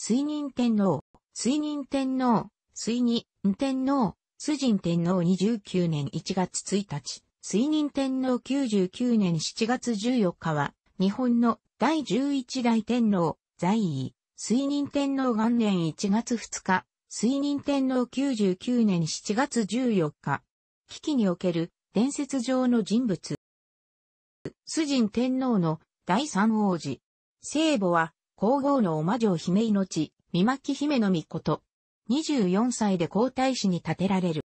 水任天皇、水任天皇、水任天皇、水人天皇29年1月1日、水任天皇99年7月14日は、日本の第11代天皇、在位、水任天皇元年1月2日、水任天皇99年7月14日、危機における伝説上の人物。水人天皇の第三王子。聖母は皇后のお魔女姫命、三巻姫の御子と。24歳で皇太子に立てられる。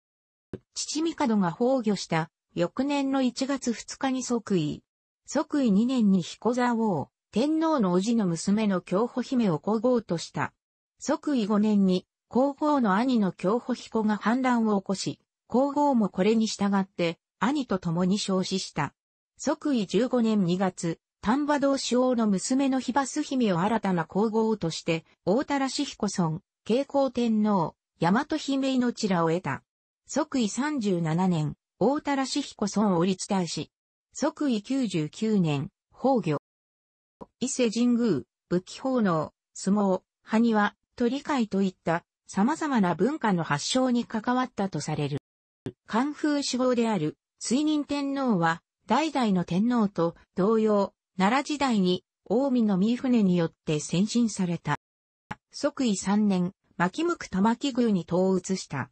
父帝が崩御した、翌年の1月2日に即位。即位2年に彦沢王、天皇の叔父の娘の京保姫を皇后とした。即位5年に、皇后の兄の京保彦が反乱を起こし、皇后もこれに従って、兄と共に焼死した。即位15年2月、丹波道主王の娘の日バス姫を新たな皇后として、大田良彦孫、慶光天皇、大和姫命らを得た。即位37年、大田良彦孫を立大使。即位99年、崩御。伊勢神宮、武器奉納、相撲、埴輪、鳥海といった様々な文化の発祥に関わったとされる。関風志望である、水任天皇は、代々の天皇と同様、奈良時代に、近江の三船によって先進された。即位3年、巻向く玉木宮に統移した。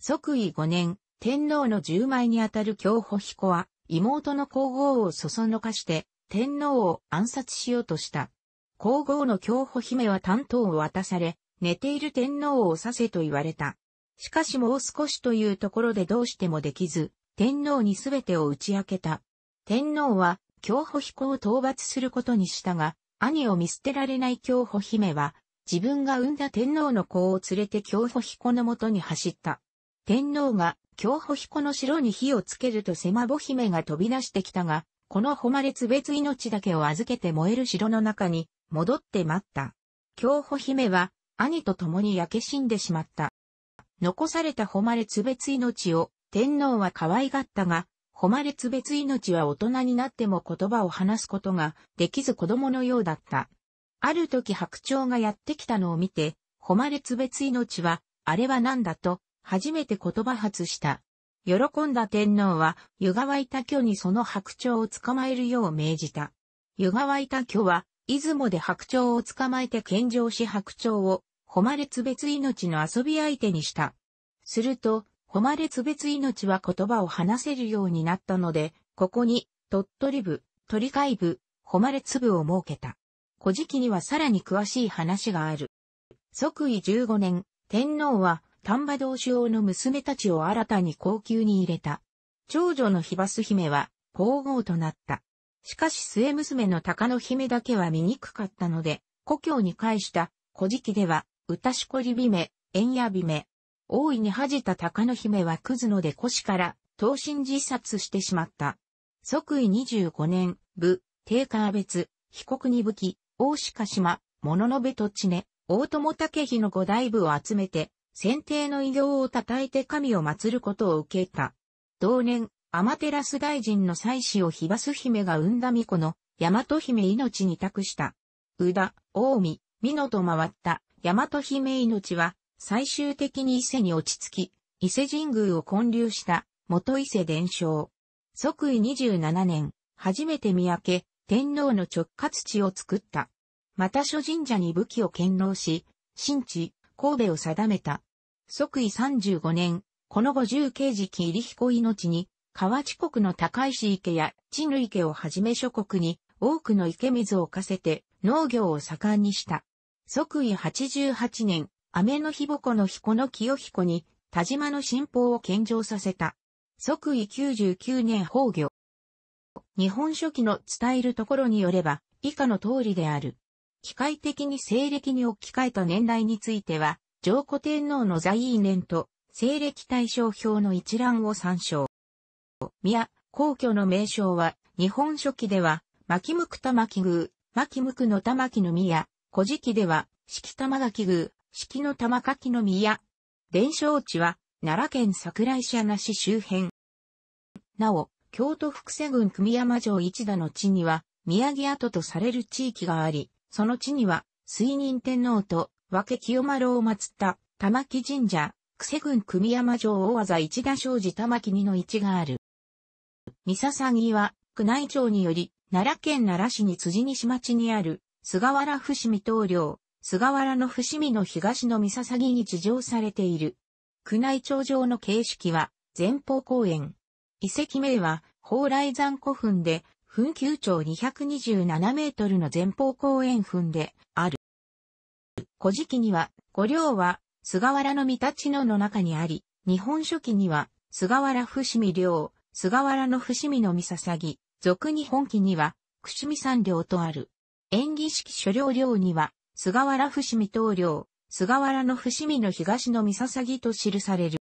即位5年、天皇の十枚にあたる京保彦は、妹の皇后をそそのかして、天皇を暗殺しようとした。皇后の京保姫は担当を渡され、寝ている天皇を刺せと言われた。しかしもう少しというところでどうしてもできず、天皇に全てを打ち明けた。天皇は競歩彦を討伐することにしたが、兄を見捨てられない競歩姫は、自分が産んだ天皇の子を連れて競歩彦のもとに走った。天皇が競歩彦の城に火をつけると狭母姫が飛び出してきたが、この誉れつ別命だけを預けて燃える城の中に戻って待った。競歩姫は兄と共に焼け死んでしまった。残された誉れつ別命を天皇は可愛がったが、誉れつ別命は大人になっても言葉を話すことができず子供のようだった。ある時白鳥がやってきたのを見て、誉れつ別命は、あれは何だと、初めて言葉発した。喜んだ天皇は、湯湧いた巨にその白鳥を捕まえるよう命じた。湯湧いた巨は、出雲で白鳥を捕まえて献上し白鳥を、誉れつ別命の遊び相手にした。すると、誉べ別命は言葉を話せるようになったので、ここに、鳥取部、鳥海部、誉つ部を設けた。古事記にはさらに詳しい話がある。即位15年、天皇は丹波道主王の娘たちを新たに高級に入れた。長女の日バス姫は皇后となった。しかし末娘の高野姫だけは醜かったので、故郷に返した古事記では、歌しこり姫、縁屋姫、大いに恥じた高野姫はクズので腰から、投身自殺してしまった。即位25年、部、定川別、被告に武器、大鹿島、物の部と知根、大友武比の五大部を集めて、先帝の偉業を叩いて神を祀ることを受けた。同年、天照大臣の妻子を非婆姫が産んだ巫女の、大和姫命に託した。宇田、近江、美濃と回った、大和姫命は、最終的に伊勢に落ち着き、伊勢神宮を建立した元伊勢伝承。即位27年、初めて三宅、天皇の直轄地を作った。また諸神社に武器を献納し、新地、神戸を定めた。即位35年、この五十慶時期入彦命に、河内国の高石池や地ぬ池をはじめ諸国に多くの池水を浮かせて農業を盛んにした。即位88年、雨の日ぼの彦の清彦に、田島の新法を献上させた。即位99年崩御。日本書紀の伝えるところによれば、以下の通りである。機械的に西暦に置き換えた年代については、上古天皇の在位年と、西暦対象表の一覧を参照。宮、皇居の名称は、日本書紀では、巻向玉木宮、巻向の玉木の宮、古事記では、敷玉垣宮、式の玉垣の宮。伝承地は、奈良県桜井市穴市周辺。なお、京都福瀬郡組山城一田の地には、宮城跡とされる地域があり、その地には、水仁天皇と、和け清丸を祀った、玉木神社、久世郡組山城大技一田商事玉木二の市がある。三笹木は、宮内庁により、奈良県奈良市に辻西町にある、菅原伏見棟梁、菅原の伏見の東の三笹に地上されている。宮内庁上の形式は、前方公園。遺跡名は、蓬莱山古墳で、墳丘長227メートルの前方公園墳で、ある。古事記には、五稜は、菅原の御立野の中にあり、日本書紀には、菅原伏見領、菅原の伏見の三笹俗日本記には、伏見三山とある。演技式所領領には、菅原伏見棟梁、菅原の伏見の東の三笹と記される。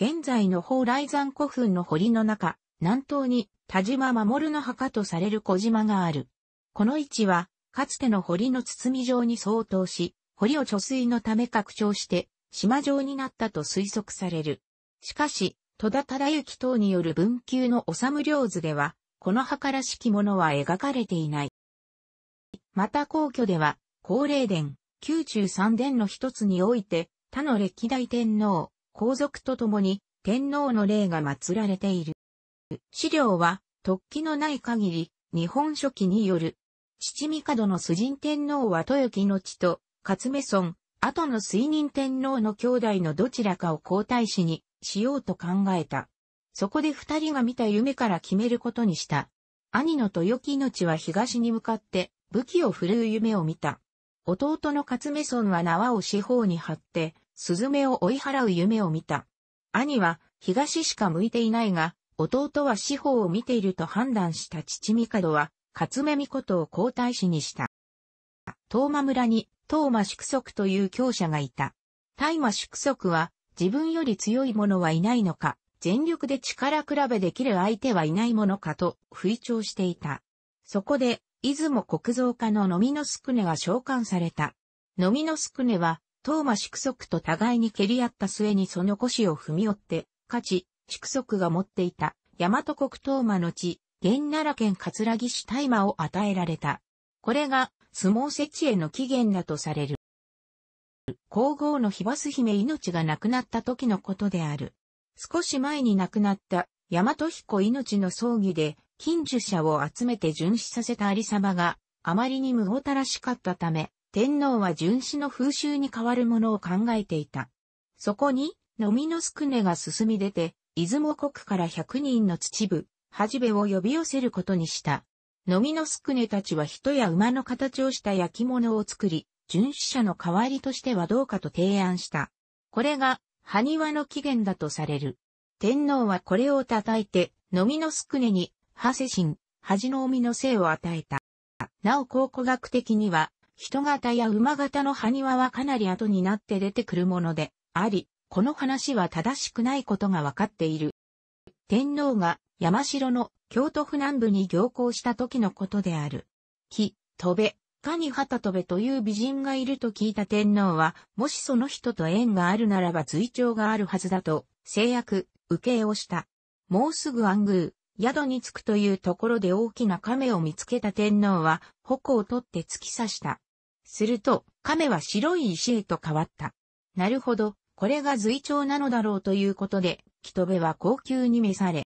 現在の宝来山古墳の堀の中、南東に田島守の墓とされる小島がある。この位置は、かつての堀の包み状に相当し、堀を貯水のため拡張して、島状になったと推測される。しかし、戸田忠之等による文久の治領図では、この墓らしきものは描かれていない。また皇居では、高麗殿、宮中三殿の一つにおいて、他の歴代天皇、皇族とともに、天皇の霊が祀られている。資料は、突起のない限り、日本書紀による。七角の崇神天皇は豊木の地と、勝目村、後の水任天皇の兄弟のどちらかを皇太子にしようと考えた。そこで二人が見た夢から決めることにした。兄の豊木命は東に向かって武器を振るう夢を見た。弟の勝目村は縄を四方に張って、スズメを追い払う夢を見た。兄は東しか向いていないが、弟は四方を見ていると判断した父ドは、勝目御事を皇太子にした。東馬村に東馬宿足という強者がいた。大馬宿足は、自分より強い者はいないのか、全力で力比べできる相手はいないものかと、吹聴していた。そこで、出雲国造家のノミノスクネが召喚された。ノミノスクネは、トーマ宿足と互いに蹴り合った末にその腰を踏み折って、勝ち、宿足が持っていた、大和国トーマの地、現奈良県葛城市大麻を与えられた。これが、相撲設置への起源だとされる。皇后の日、バス姫命が亡くなった時のことである。少し前に亡くなった、大和彦命の葬儀で、近受者を集めて巡視させた有様が、あまりに無謀たらしかったため、天皇は巡視の風習に変わるものを考えていた。そこに、のみのすくねが進み出て、出雲国から100人の秩父、じ部を呼び寄せることにした。のみのすくねたちは人や馬の形をした焼き物を作り、巡視者の代わりとしてはどうかと提案した。これが、埴輪の起源だとされる。天皇はこれを叩いて、のみのすくねに、ハセ神、恥の臣の姓を与えた。なお考古学的には、人型や馬型の埴輪はかなり後になって出てくるもので、あり、この話は正しくないことがわかっている。天皇が山城の京都府南部に行行した時のことである。木、戸部、かに旗戸部という美人がいると聞いた天皇は、もしその人と縁があるならば随調があるはずだと、制約、受けをした。もうすぐ暗宮、宿に着くというところで大きな亀を見つけた天皇は、矛を取って突き刺した。すると、亀は白い石へと変わった。なるほど、これが随調なのだろうということで、木戸部は高級に召され。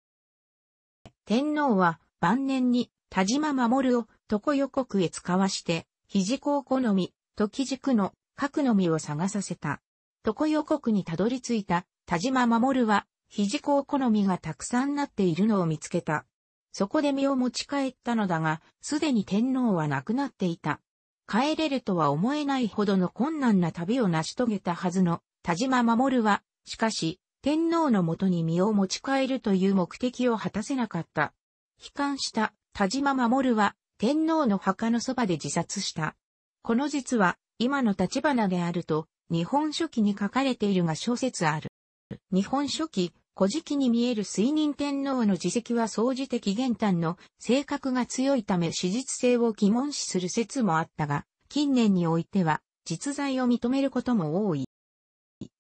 天皇は晩年に田島守を床予告へ使わして、肘高好み、時軸の核の実を探させた。床予告にたどり着いた田島守は肘子お好みがたくさんなっているのを見つけた。そこで身を持ち帰ったのだが、すでに天皇は亡くなっていた。帰れるとは思えないほどの困難な旅を成し遂げたはずの田島守は、しかし、天皇のもとに身を持ち帰るという目的を果たせなかった。悲観した田島守は、天皇の墓のそばで自殺した。この実は、今の立花であると、日本書紀に書かれているが小説ある。日本書紀、古事記に見える水任天皇の自責は総じ的玄丹の性格が強いため史実性を疑問視する説もあったが、近年においては実在を認めることも多い。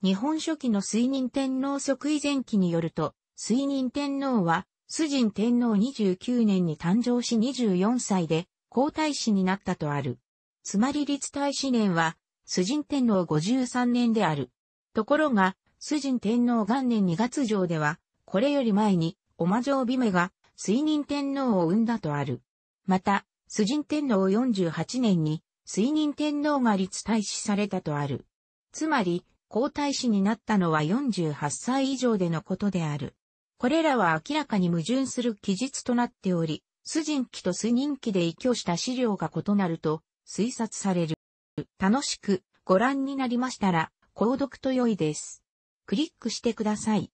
日本初期の水任天皇即位前期によると、水任天皇は、崇神天皇29年に誕生し24歳で、皇太子になったとある。つまり立太子年は、崇神天皇53年である。ところが、崇神天皇元年2月上では、これより前に、おまじょうびめが、水人天皇を生んだとある。また、崇神天皇48年に、水人天皇が立大使されたとある。つまり、皇太子になったのは48歳以上でのことである。これらは明らかに矛盾する記述となっており、崇神記と水人記で依拠した資料が異なると推察される。楽しくご覧になりましたら、購読と良いです。クリックしてください。